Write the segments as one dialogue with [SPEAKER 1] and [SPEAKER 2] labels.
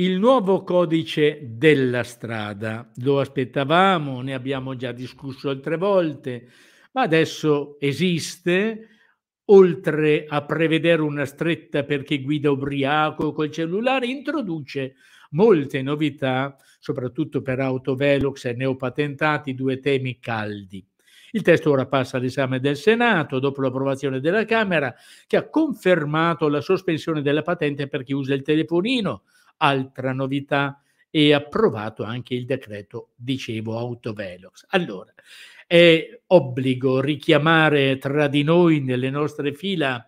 [SPEAKER 1] Il nuovo codice della strada lo aspettavamo, ne abbiamo già discusso altre volte, ma adesso esiste, oltre a prevedere una stretta per chi guida ubriaco col cellulare, introduce molte novità, soprattutto per autovelox e neopatentati, due temi caldi. Il testo ora passa all'esame del Senato dopo l'approvazione della Camera che ha confermato la sospensione della patente per chi usa il telefonino altra novità e approvato anche il decreto, dicevo, autovelox. Allora, è obbligo richiamare tra di noi, nelle nostre fila,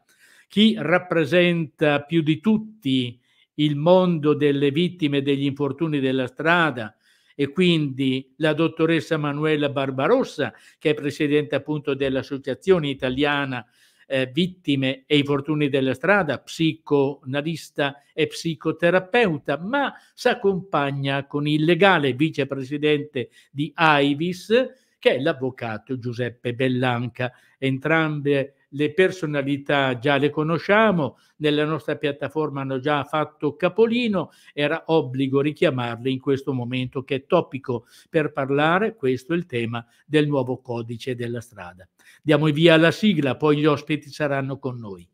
[SPEAKER 1] chi rappresenta più di tutti il mondo delle vittime degli infortuni della strada e quindi la dottoressa Manuela Barbarossa, che è presidente appunto dell'Associazione Italiana eh, vittime e i fortuni della strada, psiconalista e psicoterapeuta, ma si accompagna con il legale vicepresidente di Ivis, che è l'avvocato Giuseppe Bellanca. Entrambe le personalità già le conosciamo, nella nostra piattaforma hanno già fatto capolino, era obbligo richiamarle in questo momento che è topico per parlare, questo è il tema del nuovo codice della strada. Diamo il via alla sigla, poi gli ospiti saranno con noi.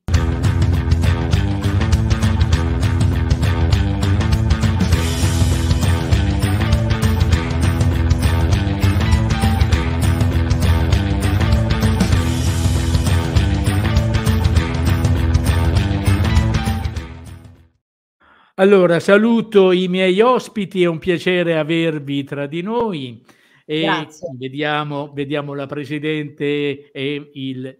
[SPEAKER 1] Allora, saluto i miei ospiti, è un piacere avervi tra di noi. E vediamo, vediamo, la Presidente e il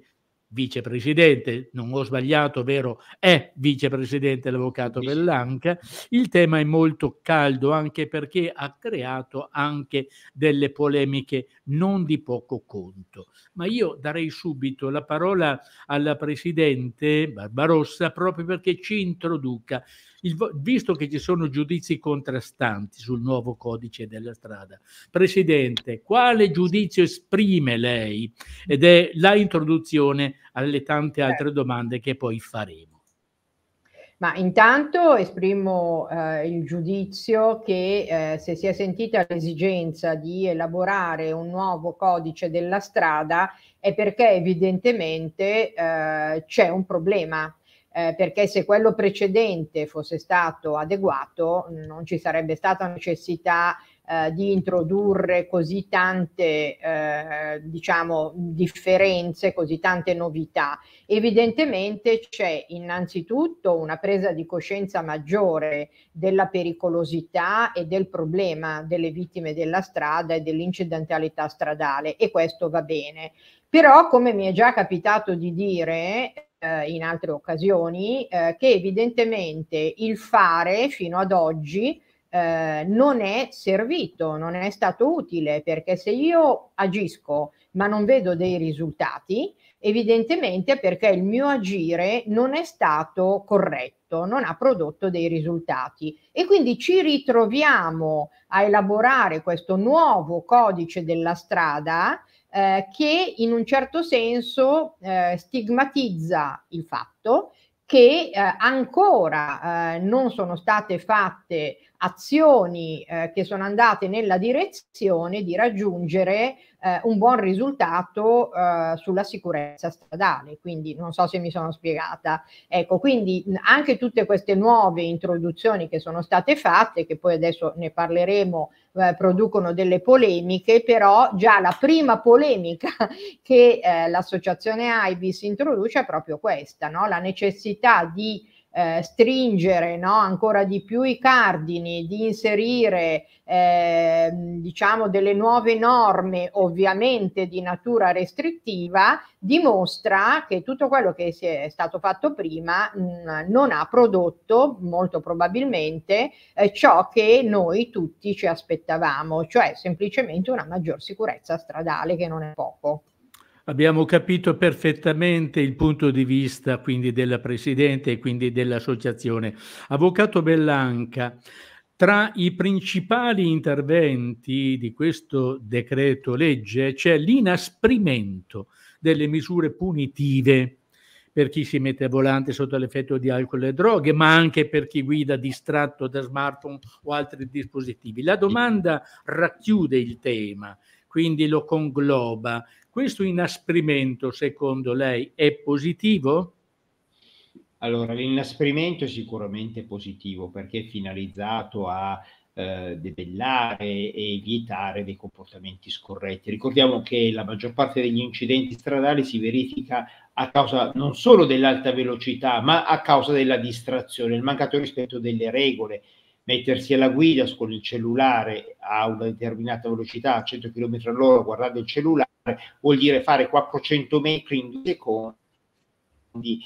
[SPEAKER 1] Vicepresidente, non ho sbagliato, vero? È Vicepresidente l'Avvocato Vice. Bellanca. Il tema è molto caldo anche perché ha creato anche delle polemiche non di poco conto. Ma io darei subito la parola alla Presidente Barbarossa proprio perché ci introduca il, visto che ci sono giudizi contrastanti sul nuovo codice della strada. Presidente, quale giudizio esprime lei? Ed è la introduzione alle tante altre domande che poi faremo.
[SPEAKER 2] Ma intanto esprimo eh, il giudizio che eh, se si è sentita l'esigenza di elaborare un nuovo codice della strada è perché evidentemente eh, c'è un problema eh, perché se quello precedente fosse stato adeguato non ci sarebbe stata necessità eh, di introdurre così tante eh, diciamo, differenze, così tante novità. Evidentemente c'è innanzitutto una presa di coscienza maggiore della pericolosità e del problema delle vittime della strada e dell'incidentalità stradale e questo va bene. Però, come mi è già capitato di dire, eh, in altre occasioni, eh, che evidentemente il fare fino ad oggi eh, non è servito, non è stato utile, perché se io agisco ma non vedo dei risultati, evidentemente perché il mio agire non è stato corretto, non ha prodotto dei risultati. E quindi ci ritroviamo a elaborare questo nuovo codice della strada eh, che in un certo senso eh, stigmatizza il fatto che eh, ancora eh, non sono state fatte azioni eh, che sono andate nella direzione di raggiungere eh, un buon risultato eh, sulla sicurezza stradale. Quindi non so se mi sono spiegata. Ecco, quindi anche tutte queste nuove introduzioni che sono state fatte, che poi adesso ne parleremo, eh, producono delle polemiche, però già la prima polemica che eh, l'associazione AIBIS introduce è proprio questa, no? la necessità di eh, stringere no, ancora di più i cardini, di inserire eh, diciamo delle nuove norme ovviamente di natura restrittiva, dimostra che tutto quello che si è stato fatto prima mh, non ha prodotto molto probabilmente eh, ciò che noi tutti ci aspettavamo, cioè semplicemente una maggior sicurezza stradale che non è poco.
[SPEAKER 1] Abbiamo capito perfettamente il punto di vista quindi della Presidente e quindi dell'Associazione. Avvocato Bellanca, tra i principali interventi di questo decreto legge c'è l'inasprimento delle misure punitive per chi si mette a volante sotto l'effetto di alcol e droghe, ma anche per chi guida distratto da smartphone o altri dispositivi. La domanda racchiude il tema, quindi lo congloba. Questo inasprimento, secondo lei, è positivo? Allora, l'inasprimento è sicuramente positivo
[SPEAKER 3] perché è finalizzato a eh, debellare e vietare dei comportamenti scorretti. Ricordiamo che la maggior parte degli incidenti stradali si verifica a causa non solo dell'alta velocità, ma a causa della distrazione, il mancato rispetto delle regole, mettersi alla guida con il cellulare a una determinata velocità, a 100 km all'ora, guardando il cellulare, vuol dire fare 400 metri in due secondi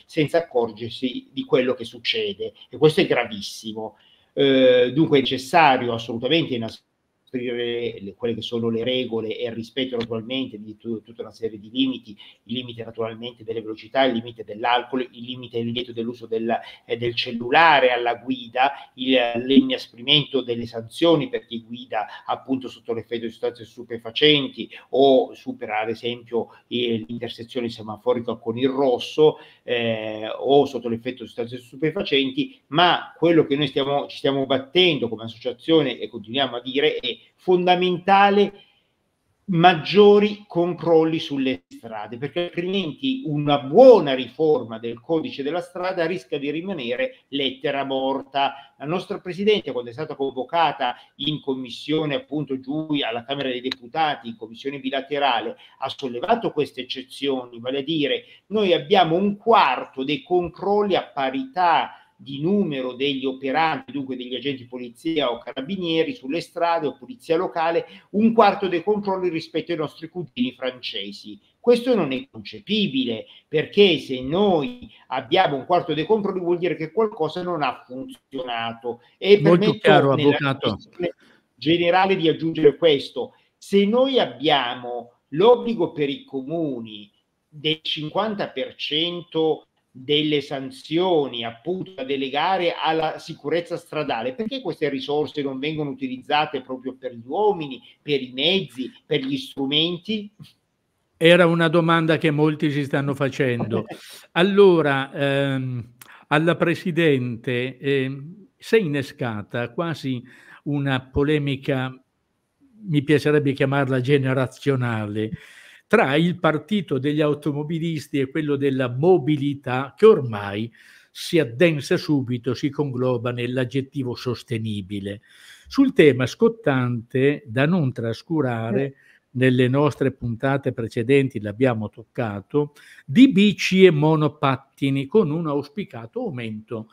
[SPEAKER 3] senza accorgersi di quello che succede e questo è gravissimo. Eh, dunque è necessario assolutamente in assolutamente aprire le, quelle che sono le regole e il rispetto naturalmente di t- tutta una serie di limiti, il limite naturalmente delle velocità, il limite dell'alcol, il limite il dell'uso del, eh, del, cellulare alla guida, il, l'innasprimento delle sanzioni per chi guida appunto sotto l'effetto di sostanze stupefacenti o supera ad esempio eh, l'intersezione semaforica con il rosso eh, o sotto l'effetto di sostanze stupefacenti, ma quello che noi stiamo, ci stiamo battendo come associazione e continuiamo a dire è fondamentale maggiori controlli sulle strade, perché altrimenti una buona riforma del codice della strada rischia di rimanere lettera morta. La nostra Presidente, quando è stata convocata in commissione, appunto giù alla Camera dei Deputati, in commissione bilaterale, ha sollevato queste eccezioni, vale a dire noi abbiamo un quarto dei controlli a parità di numero degli operanti, dunque degli agenti polizia o carabinieri sulle strade o polizia locale, un quarto dei controlli rispetto ai nostri cugini francesi. Questo non è concepibile perché se noi abbiamo un quarto dei controlli vuol dire che qualcosa non ha funzionato. E Molto chiaro, avvocato. Generale di aggiungere questo, se noi abbiamo l'obbligo per i comuni del 50% delle sanzioni appunto da delegare alla sicurezza stradale, perché queste risorse non vengono utilizzate proprio per gli uomini, per i mezzi,
[SPEAKER 1] per gli strumenti? Era una domanda che molti si stanno facendo. Allora, ehm, alla Presidente eh, si è innescata quasi una polemica, mi piacerebbe chiamarla generazionale, tra il partito degli automobilisti e quello della mobilità che ormai si addensa subito, si congloba nell'aggettivo sostenibile. Sul tema scottante da non trascurare, eh. nelle nostre puntate precedenti l'abbiamo toccato, di bici e monopattini con un auspicato aumento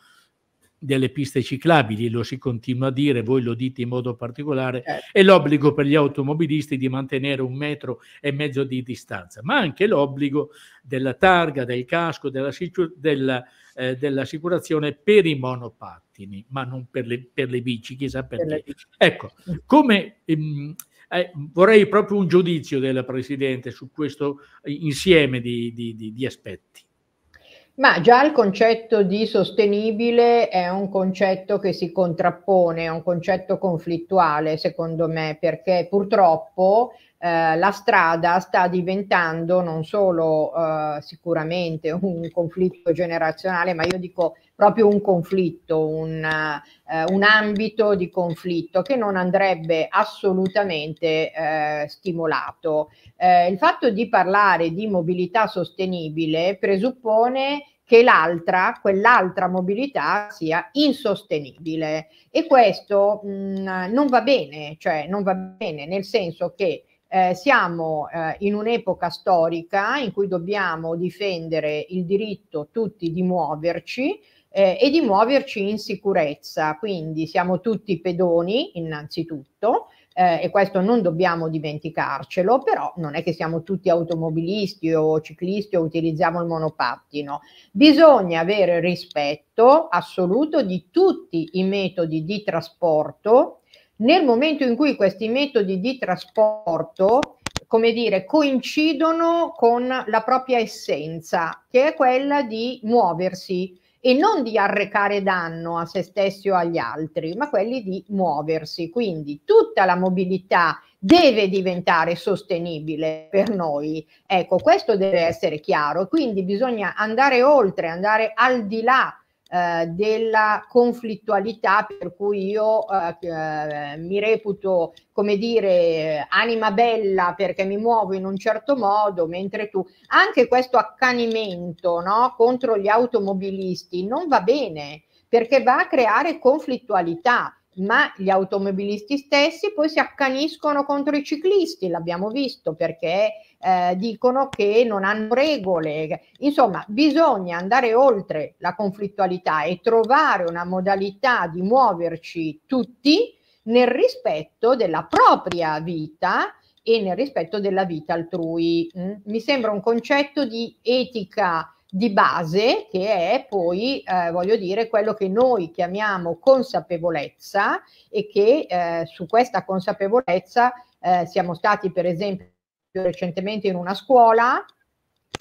[SPEAKER 1] delle piste ciclabili, lo si continua a dire, voi lo dite in modo particolare, certo. è l'obbligo per gli automobilisti di mantenere un metro e mezzo di distanza, ma anche l'obbligo della targa, del casco, della, della, eh, dell'assicurazione per i monopattini, ma non per le, per le bici, chissà perché. Ecco, come... Ehm, eh, vorrei proprio un giudizio della Presidente su questo eh, insieme di, di, di, di aspetti.
[SPEAKER 2] Ma già il concetto di sostenibile è un concetto che si contrappone, è un concetto conflittuale secondo me, perché purtroppo eh, la strada sta diventando non solo eh, sicuramente un conflitto generazionale, ma io dico proprio un conflitto, un, eh, un ambito di conflitto che non andrebbe assolutamente eh, stimolato. Eh, il fatto di parlare di mobilità sostenibile presuppone che l'altra, quell'altra mobilità sia insostenibile e questo mh, mm, non va bene, cioè non va bene nel senso che eh, siamo eh, in un'epoca storica in cui dobbiamo difendere il diritto tutti di muoverci eh, e di muoverci in sicurezza, quindi siamo tutti pedoni innanzitutto. Eh, e questo non dobbiamo dimenticarcelo, però non è che siamo tutti automobilisti o ciclisti o utilizziamo il monopattino. Bisogna avere rispetto assoluto di tutti i metodi di trasporto nel momento in cui questi metodi di trasporto come dire, coincidono con la propria essenza, che è quella di muoversi e non di arrecare danno a se stessi o agli altri, ma quelli di muoversi. Quindi tutta la mobilità deve diventare sostenibile per noi. Ecco, questo deve essere chiaro. Quindi bisogna andare oltre, andare al di là eh, della conflittualità per cui io eh, eh, mi reputo, come dire, anima bella perché mi muovo in un certo modo, mentre tu, anche questo accanimento no, contro gli automobilisti non va bene perché va a creare conflittualità ma gli automobilisti stessi poi si accaniscono contro i ciclisti, l'abbiamo visto, perché eh, dicono che non hanno regole. Insomma, bisogna andare oltre la conflittualità e trovare una modalità di muoverci tutti nel rispetto della propria vita e nel rispetto della vita altrui. Mm? Mi sembra un concetto di etica di base che è poi, eh, voglio dire, quello che noi chiamiamo consapevolezza e che eh, su questa consapevolezza eh, siamo stati per esempio esempio recentemente in una scuola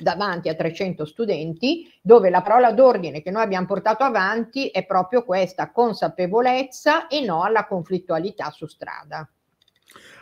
[SPEAKER 2] davanti a 300 studenti, dove la parola d'ordine che noi abbiamo portato avanti è proprio questa consapevolezza e no alla conflittualità su strada.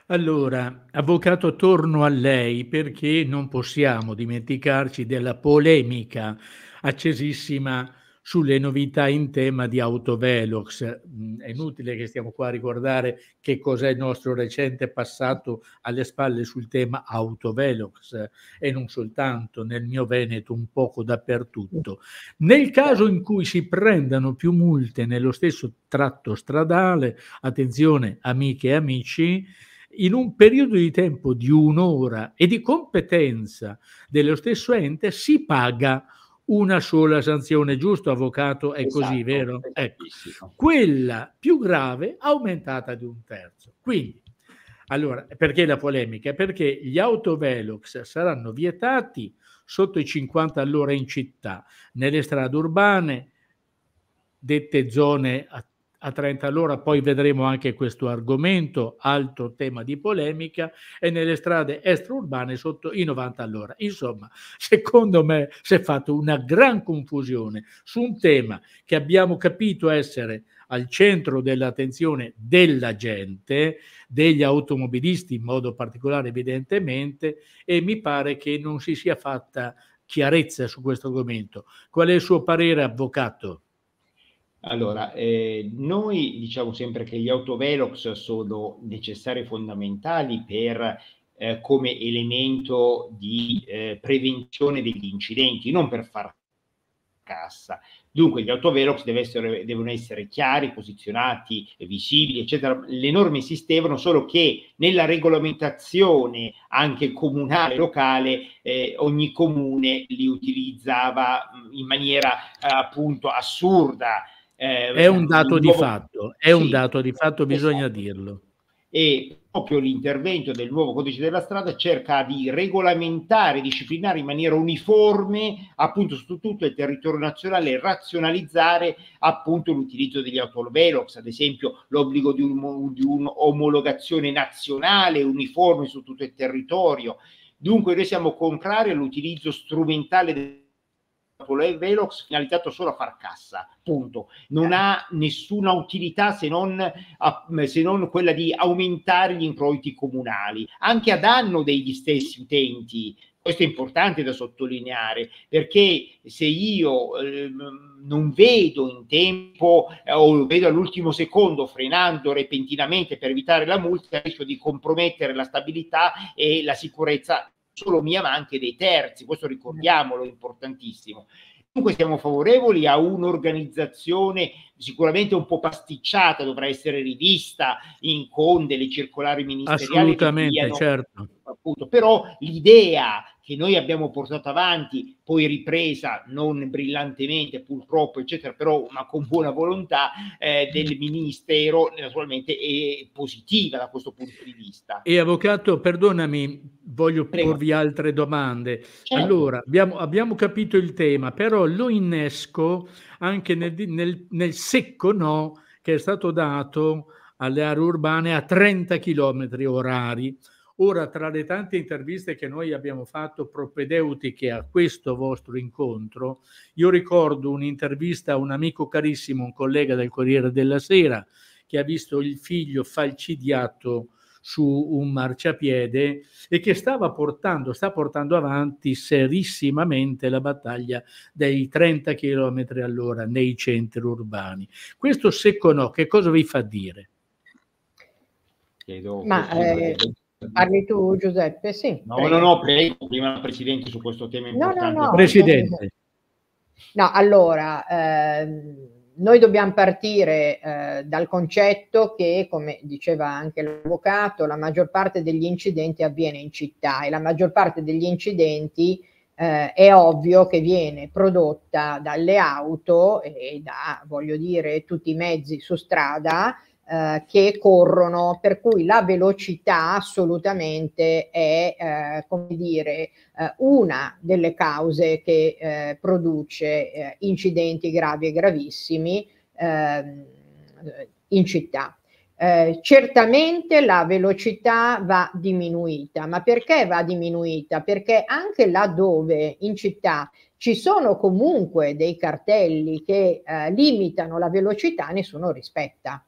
[SPEAKER 1] Allora, avvocato, torno a lei perché non possiamo dimenticarci della polemica accesissima sulle novità in tema di autovelox. Mm, è inutile che stiamo qua a ricordare che cos'è il nostro recente passato alle spalle sul tema autovelox e non soltanto nel mio Veneto, un poco dappertutto. Nel caso in cui si prendano più multe nello stesso tratto stradale, attenzione amiche e amici, in un periodo di tempo di un'ora e di competenza dello stesso ente si paga una sola sanzione, giusto, avvocato? È esatto, così, vero? Ecco. Quella più grave aumentata di un terzo. Quindi, allora, perché la polemica? Perché gli autovelox saranno vietati sotto i 50 all'ora in città, nelle strade urbane, dette zone attive a 30 all'ora, poi vedremo anche questo argomento, altro tema di polemica, e nelle strade extraurbane sotto i 90 all'ora. Insomma, secondo me si è fatta una gran confusione su un tema che abbiamo capito essere al centro dell'attenzione della gente, degli automobilisti in modo particolare evidentemente, e mi pare che non si sia fatta chiarezza su questo argomento. Qual è il suo parere, avvocato? Allora, eh, noi
[SPEAKER 3] diciamo sempre che gli autovelox sono necessari e fondamentali per eh, come elemento di eh, prevenzione degli incidenti, non per far cassa. Dunque gli autovelox deve essere, devono essere chiari, posizionati, visibili, eccetera. Le norme esistevano, solo che nella regolamentazione anche comunale, locale, eh, ogni comune li utilizzava mm, in maniera eh, appunto assurda eh, è un dato un nuovo... di fatto,
[SPEAKER 1] è sì, un dato di fatto, esatto. bisogna esatto. dirlo.
[SPEAKER 3] E proprio l'intervento del nuovo codice della strada cerca di regolamentare, disciplinare in maniera uniforme appunto su tutto il territorio nazionale e razionalizzare appunto l'utilizzo degli autovelox, ad esempio l'obbligo di, un, di un'omologazione nazionale uniforme su tutto il territorio. Dunque noi siamo contrari all'utilizzo strumentale del Velox finalizzato solo a far cassa, punto. Non ha nessuna utilità se non, a, se non, quella di aumentare gli introiti comunali, anche a danno degli stessi utenti. Questo è importante da sottolineare perché se io eh, non vedo in tempo eh, o vedo all'ultimo secondo frenando repentinamente per evitare la multa, rischio di compromettere la stabilità e la sicurezza solo mia ma anche dei terzi, questo ricordiamolo, è importantissimo. Dunque siamo favorevoli a un'organizzazione sicuramente un po' pasticciata, dovrà essere rivista in con delle circolari ministeriali. Assolutamente, diano, certo. Appunto, però l'idea che noi abbiamo portato avanti, poi ripresa non brillantemente purtroppo, eccetera, però ma con buona volontà eh, del Ministero, naturalmente è positiva da questo punto di vista.
[SPEAKER 1] E Avvocato, perdonami, voglio Prego. porvi altre domande. Certo. Allora, abbiamo, abbiamo capito il tema, però lo innesco anche nel, nel, nel secco no che è stato dato alle aree urbane a 30 km orari. Ora, tra le tante interviste che noi abbiamo fatto propedeutiche a questo vostro incontro, io ricordo un'intervista a un amico carissimo, un collega del Corriere della Sera, che ha visto il figlio falcidiato su un marciapiede e che stava portando, sta portando avanti serissimamente la battaglia dei 30 km all'ora nei centri urbani. Questo secco no, che cosa vi fa dire? Chiedo Ma, eh,
[SPEAKER 2] parli tu Giuseppe, sì. No, prego. no, no,
[SPEAKER 3] prego, prima la Presidente su questo tema importante. No, no, no. Presidente.
[SPEAKER 2] No, allora... Ehm noi dobbiamo partire eh, dal concetto che, come diceva anche l'avvocato, la maggior parte degli incidenti avviene in città e la maggior parte degli incidenti eh, è ovvio che viene prodotta dalle auto e da, voglio dire, tutti i mezzi su strada eh, che corrono, per cui la velocità assolutamente è, eh, come dire, eh, una delle cause che eh, produce eh, incidenti gravi e gravissimi eh, in città. Eh, certamente la velocità va diminuita, ma perché va diminuita? Perché anche laddove in città ci sono comunque dei cartelli che eh, limitano la velocità, nessuno rispetta.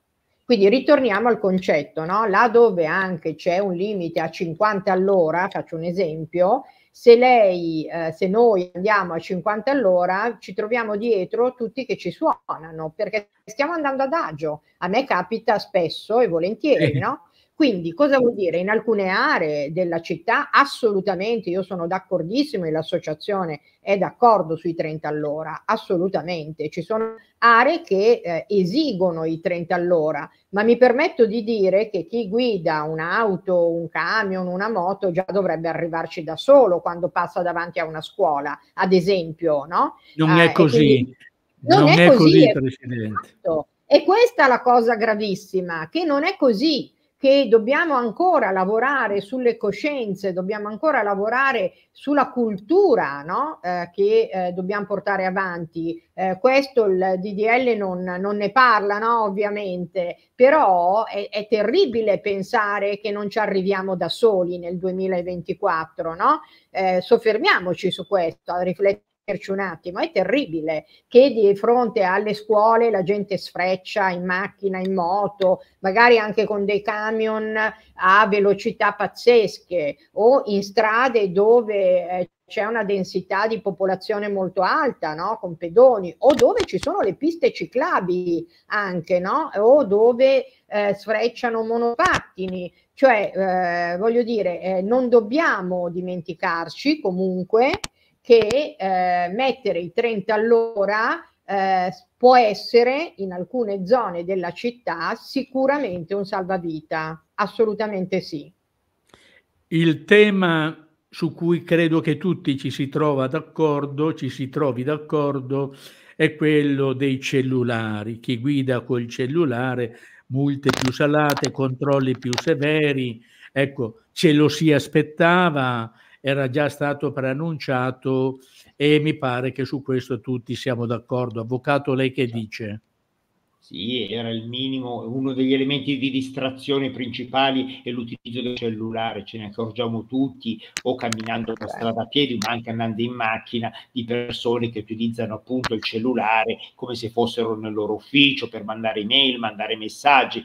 [SPEAKER 2] Quindi ritorniamo al concetto, no? là dove anche c'è un limite a 50 all'ora, faccio un esempio, se, lei, eh, se noi andiamo a 50 all'ora ci troviamo dietro tutti che ci suonano, perché stiamo andando ad agio. A me capita spesso e volentieri, no? Quindi cosa vuol dire? In alcune aree della città assolutamente, io sono d'accordissimo e l'associazione è d'accordo sui 30 all'ora, assolutamente, ci sono aree che eh, esigono i 30 all'ora, ma mi permetto di dire che chi guida un'auto, un camion, una moto già dovrebbe arrivarci da solo quando passa davanti a una scuola, ad esempio, no? Non eh, è così. Non, non, è, è così, così
[SPEAKER 1] Presidente.
[SPEAKER 2] Esatto. E questa è la cosa gravissima, che non è così che dobbiamo ancora lavorare sulle coscienze, dobbiamo ancora lavorare sulla cultura no? eh, che eh, dobbiamo portare avanti. Eh, questo il DDL non, non ne parla, no? ovviamente, però è, è, terribile pensare che non ci arriviamo da soli nel 2024. No? Eh, soffermiamoci su questo, riflettiamo un attimo, è terribile che di fronte alle scuole la gente sfreccia in macchina, in moto, magari anche con dei camion a velocità pazzesche o in strade dove eh, c'è una densità di popolazione molto alta, no? con pedoni, o dove ci sono le piste ciclabili anche, no? o dove eh, sfrecciano monopattini. Cioè, eh, voglio dire, eh, non dobbiamo dimenticarci comunque che eh, mettere i 30 all'ora eh, può essere in alcune zone della città sicuramente un salvavita, assolutamente sì.
[SPEAKER 1] Il tema su cui credo che tutti ci si trova d'accordo, ci si trovi d'accordo, è quello dei cellulari. Chi guida col cellulare, multe più salate, controlli più severi, ecco, ce lo si aspettava, era già stato preannunciato e mi pare che su questo tutti siamo d'accordo. Avvocato, lei che dice?
[SPEAKER 3] Sì, era il minimo, uno degli elementi di distrazione principali è l'utilizzo del cellulare, ce ne accorgiamo tutti, o camminando per strada a piedi, ma anche andando in macchina, di persone che utilizzano appunto il cellulare come se fossero nel loro ufficio per mandare email, mandare messaggi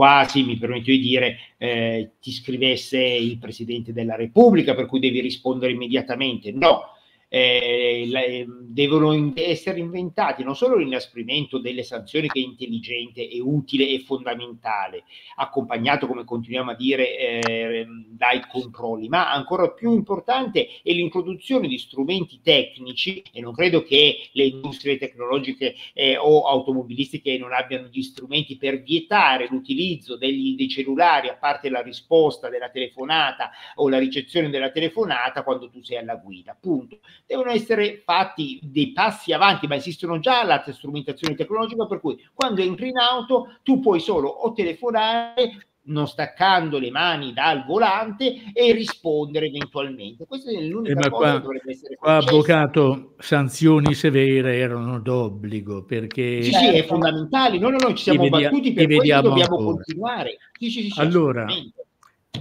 [SPEAKER 3] quasi, mi permetto di dire, eh, ti scrivesse il Presidente della Repubblica per cui devi rispondere immediatamente. No, eh, le, eh, devono in- essere inventati non solo l'inasprimento delle sanzioni che è intelligente e utile e fondamentale, accompagnato come continuiamo a dire eh, dai controlli, ma ancora più importante è l'introduzione di strumenti tecnici e non credo che le industrie tecnologiche eh, o automobilistiche non abbiano gli strumenti per vietare l'utilizzo degli, dei cellulari a parte la risposta della telefonata o la ricezione della telefonata quando tu sei alla guida, punto devono essere fatti dei passi avanti, ma esistono già altre strumentazioni tecnologiche per cui quando entri in auto tu puoi solo o telefonare non staccando le mani dal volante e rispondere eventualmente. Questa è l'unica eh, cosa qua, che dovrebbe essere
[SPEAKER 1] qua, avvocato, sanzioni severe erano d'obbligo perché... Sì, sì, è
[SPEAKER 3] fondamentale, No, noi non ci siamo vediamo, battuti per questo dobbiamo ancora. continuare. Sì, sì, sì, allora,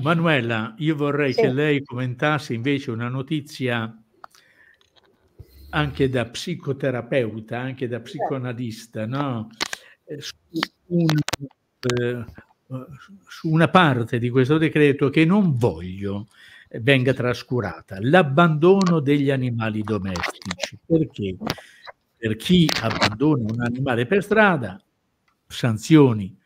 [SPEAKER 1] Manuela, io vorrei che lei commentasse invece una notizia anche da psicoterapeuta, anche da certo. psicoanalista, no? Eh, su, un, eh, su una parte di questo decreto che non voglio eh, venga trascurata, l'abbandono degli animali domestici. Perché? Per chi abbandona un animale per strada, sanzioni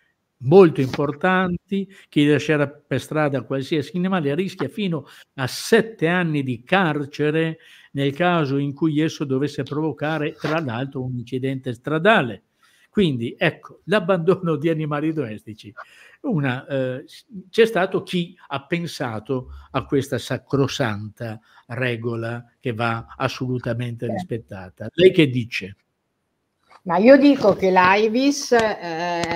[SPEAKER 1] molto importanti, chi lascerà per strada qualsiasi animale rischia fino a sette anni di carcere nel caso in cui esso dovesse provocare tra l'altro un incidente stradale. Quindi ecco, l'abbandono di animali domestici. Una, eh, c'è stato chi ha pensato a questa sacrosanta regola che va assolutamente rispettata. Lei che dice?
[SPEAKER 2] Ma io dico che l'Aivis eh,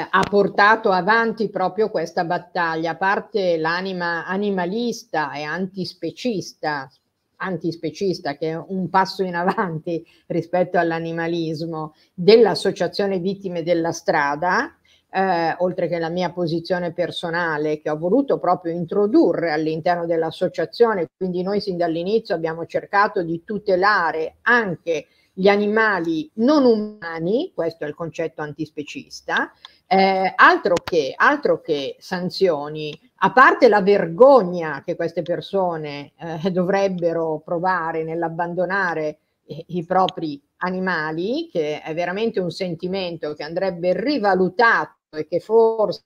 [SPEAKER 2] ha portato avanti proprio questa battaglia, a parte l'anima animalista e antispecista, antispecista, che è un passo in avanti rispetto all'animalismo, dell'Associazione Vittime della Strada, eh, oltre che la mia posizione personale che ho voluto proprio introdurre all'interno dell'associazione, quindi noi sin dall'inizio abbiamo cercato di tutelare anche gli animali non umani, questo è il concetto antispecista, eh, altro, che, altro, che, sanzioni, a parte la vergogna che queste persone eh, dovrebbero provare nell'abbandonare i propri animali, che è veramente un sentimento che andrebbe rivalutato e che forse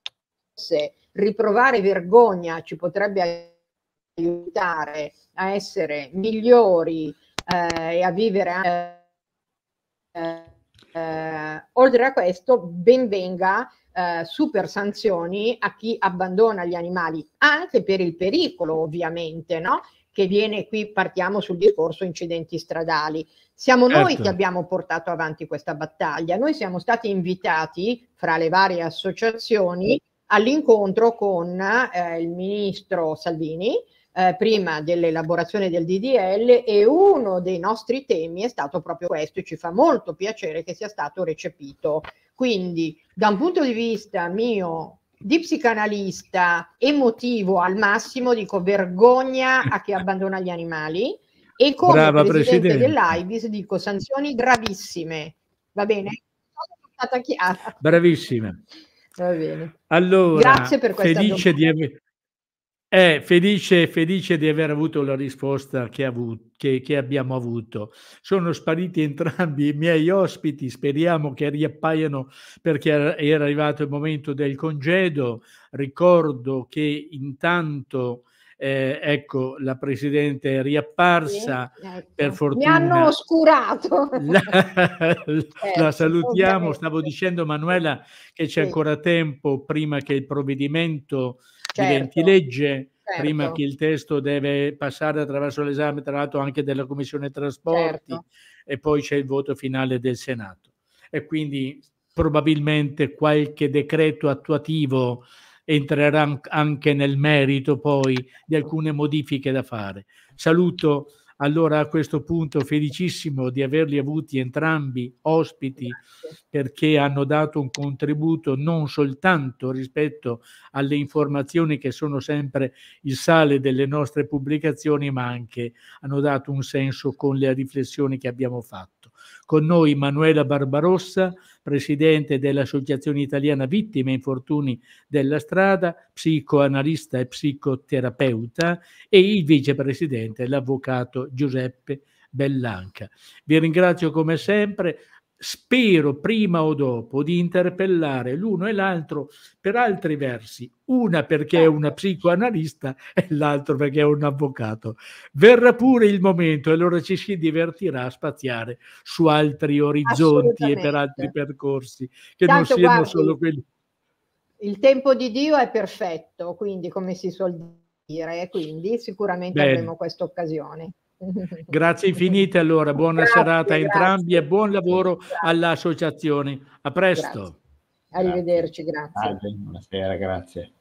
[SPEAKER 2] riprovare vergogna ci potrebbe aiutare a essere migliori eh, e a vivere anche eh, eh, oltre a questo, benvenga eh, super sanzioni a chi abbandona gli animali, anche per il pericolo ovviamente, no? che viene qui, partiamo sul discorso incidenti stradali. Siamo certo. noi che abbiamo portato avanti questa battaglia, noi siamo stati invitati fra le varie associazioni all'incontro con eh, il ministro Salvini eh, prima dell'elaborazione del DDL e uno dei nostri temi è stato proprio questo e ci fa molto piacere che sia stato recepito. Quindi da un punto di vista mio di psicanalista emotivo al massimo, dico vergogna a chi abbandona gli animali e come Brava, presidente, presidente. dell'AIBIS dico sanzioni gravissime. Va bene? È
[SPEAKER 1] Bravissima. Va bene. Allora, Grazie per questa felice domanda. di aver è eh, felice, felice di aver avuto la risposta che, avuto, che, che, abbiamo avuto. Sono spariti entrambi i miei ospiti, speriamo che riappaiano perché era arrivato il momento del congedo. Ricordo che intanto eh, ecco la presidente è riapparsa sì, ecco. per fortuna mi hanno
[SPEAKER 2] oscurato la,
[SPEAKER 1] la certo, salutiamo stavo dicendo Manuela che c'è ancora tempo prima che il provvedimento certo. diventi legge certo. prima che il testo deve passare attraverso l'esame, tra l'altro anche della Commissione Trasporti, certo. e poi c'è il voto finale del Senato. E quindi probabilmente qualche decreto attuativo entrerà anche nel merito poi di alcune modifiche da fare. Saluto allora a questo punto felicissimo di averli avuti entrambi ospiti Grazie. perché hanno dato un contributo non soltanto rispetto alle informazioni che sono sempre il sale delle nostre pubblicazioni, ma anche hanno dato un senso con le riflessioni che abbiamo fatto. Con noi Manuela Barbarossa, presidente dell'Associazione Italiana Vittime e Infortuni della Strada, psicoanalista e psicoterapeuta, e il vicepresidente, l'avvocato Giuseppe Bellanca. Vi ringrazio come sempre, spero prima o dopo di interpellare l'uno e l'altro per altri versi, una perché è una psicoanalista e l'altro perché è un avvocato. Verrà pure il momento e allora ci si divertirà a spaziare su altri orizzonti e per altri percorsi che Tanto, non siano guardi, solo quelli.
[SPEAKER 2] Il tempo di Dio è perfetto, quindi come si suol dire, quindi sicuramente Bene. avremo questa occasione.
[SPEAKER 1] Grazie infinite allora, buona grazie, serata a entrambi e buon lavoro grazie. all'associazione. A presto.
[SPEAKER 2] Grazie. Arrivederci, grazie.
[SPEAKER 1] Buonasera, grazie.